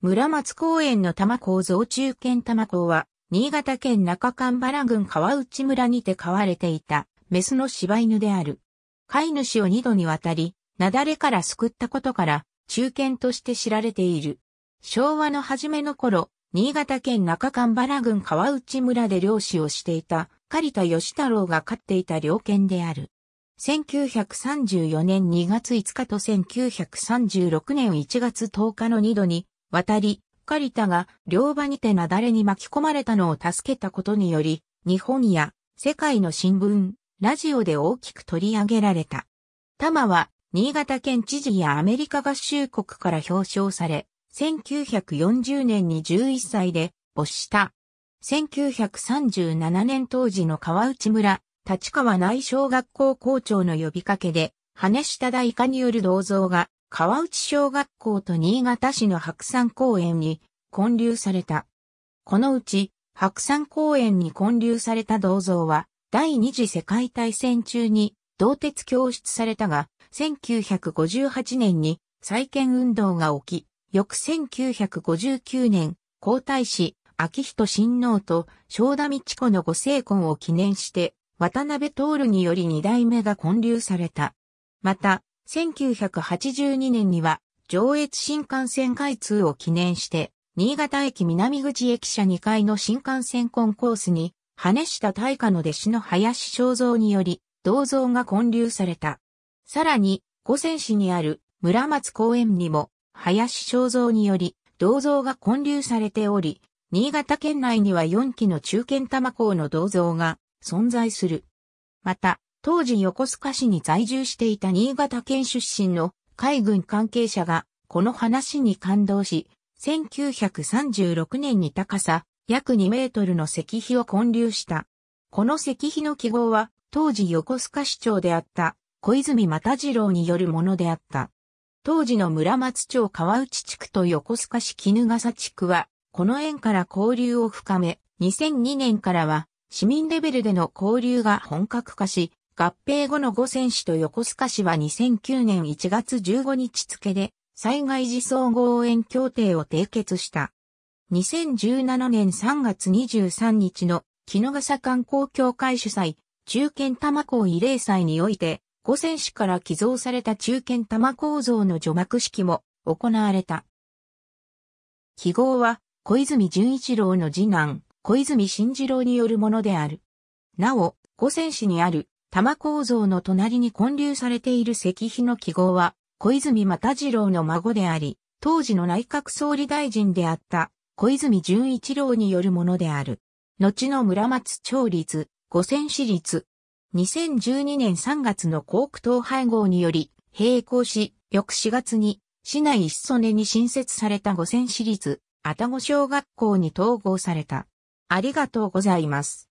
村松公園の玉構造中堅玉構は、新潟県中間原郡川内村にて飼われていた、メスの柴犬である。飼い主を二度にわたり、雪崩から救ったことから、中堅として知られている。昭和の初めの頃、新潟県中間原郡川内村で漁師をしていた、狩田義太郎が飼っていた猟犬である。1934年2月5日と1936年1月10日の二度に渡り、狩田が両場にて雪崩に巻き込まれたのを助けたことにより、日本や世界の新聞、ラジオで大きく取り上げられた。玉は、新潟県知事やアメリカ合衆国から表彰され、1940年に11歳で没した。1937年当時の川内村、立川内小学校校長の呼びかけで、羽下大化による銅像が川内小学校と新潟市の白山公園に建立された。このうち白山公園に建立された銅像は第二次世界大戦中に銅鉄供出されたが1958年に再建運動が起き、翌1959年皇太子秋仁親王と正田道子のご成婚を記念して渡辺徹により二代目が建立された。また、1982年には上越新幹線開通を記念して、新潟駅南口駅舎2階の新幹線コンコースに、羽下大家の弟子の林正蔵により、銅像が建立された。さらに、五泉市にある村松公園にも、林正蔵により、銅像が建立されており、新潟県内には4基の中堅玉港の銅像が存在する。また、当時横須賀市に在住していた新潟県出身の海軍関係者が、この話に感動し、1936年に高さ約2メートルの石碑を建立した。この石碑の記号は、当時横須賀市長であった小泉又次郎によるものであった。当時の村松町川内地区と横須賀市絹笠地区は、この縁から交流を深め、2002年からは市民レベルでの交流が本格化し、合併後の五泉市と横須賀市は2009年1月15日付で災害時総合援協定を締結した。2017年3月23日の木の笠観光協会主催中堅玉港慰霊祭において五泉市から寄贈された中堅玉構造の除幕式も行われた。記号は小泉純一郎の次男小泉慎次郎によるものである。なお、五泉市にある玉構造の隣に建立されている石碑の記号は、小泉又次郎の孫であり、当時の内閣総理大臣であった小泉純一郎によるものである。後の村松町立、五泉市立。2012年3月の広区党配合により、並行し、翌4月に、市内一曽根に新設された五泉市立、たご小学校に統合された。ありがとうございます。